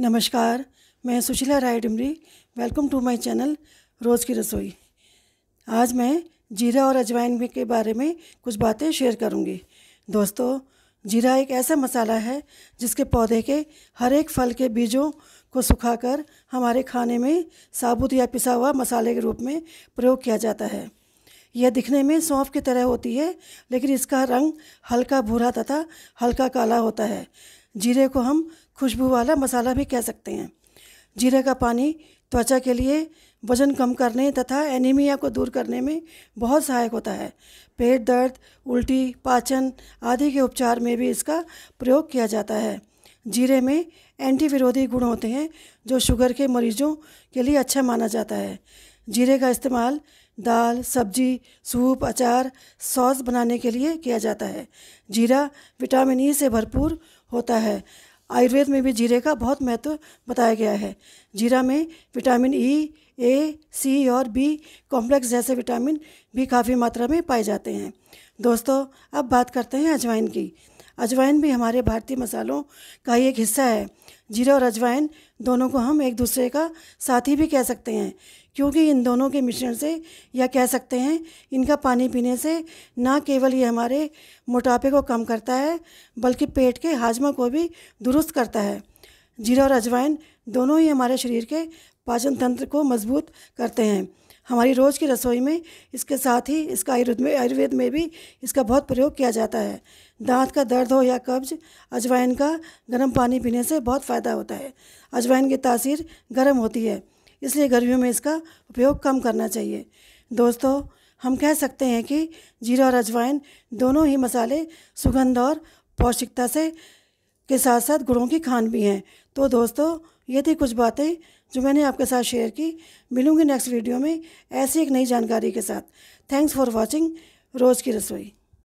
नमस्कार मैं Sushila Rai Dimri welcome to my channel Roz ki Rasoi आज मैं जीरा और अजवाइन के बारे में कुछ बातें शेयर करूंगी। दोस्तों जीरा एक ऐसा मसाला है जिसके पौधे के हर एक फल के बीजों को सुखाकर हमारे खाने में साबुत या पिसा हुआ मसाले के रूप में प्रयोग किया जाता है यह दिखने में सौंफ की तरह होती है लेकिन इसका रंग हल्का भूरा तथा हल्का काला होता है जीरे को हम खुशबू वाला मसाला भी कह सकते हैं जीरे का पानी त्वचा के लिए वजन कम करने तथा एनीमिया को दूर करने में बहुत सहायक होता है पेट दर्द उल्टी पाचन आदि के उपचार में भी इसका प्रयोग किया जाता है जीरे में एंटी विरोधी गुण होते हैं जो शुगर के मरीजों के लिए अच्छा माना जाता है जीरे का इस्तेमाल दाल सब्जी सूप अचार सॉस बनाने के लिए किया जाता है जीरा विटामिन ई e से भरपूर होता है आयुर्वेद में भी जीरे का बहुत महत्व बताया गया है जीरा में विटामिन ई ए सी और बी कॉम्प्लेक्स जैसे विटामिन भी काफ़ी मात्रा में पाए जाते हैं दोस्तों अब बात करते हैं अजवाइन की अजवाइन भी हमारे भारतीय मसालों का ही एक हिस्सा है जीरा और अजवाइन दोनों को हम एक दूसरे का साथी भी कह सकते हैं क्योंकि इन दोनों के मिश्रण से या कह सकते हैं इनका पानी पीने से ना केवल ये हमारे मोटापे को कम करता है बल्कि पेट के हाजमा को भी दुरुस्त करता है जीरा और अजवाइन दोनों ही हमारे शरीर के पाचन तंत्र को मजबूत करते हैं हमारी रोज़ की रसोई में इसके साथ ही इसका आयुर्वेद में आयुर्वेद में भी इसका बहुत प्रयोग किया जाता है दांत का दर्द हो या कब्ज अजवाइन का गर्म पानी पीने से बहुत फ़ायदा होता है अजवाइन की तासीर गर्म होती है इसलिए गर्मियों में इसका उपयोग कम करना चाहिए दोस्तों हम कह सकते हैं कि जीरा और अजवाइन दोनों ही मसाले सुगंध और पौष्टिकता से के साथ साथ गुड़ों की खान भी हैं तो दोस्तों ये थी कुछ बातें जो मैंने आपके साथ शेयर की मिलूंगी नेक्स्ट वीडियो में ऐसी एक नई जानकारी के साथ थैंक्स फॉर वॉचिंग रोज़ की रसोई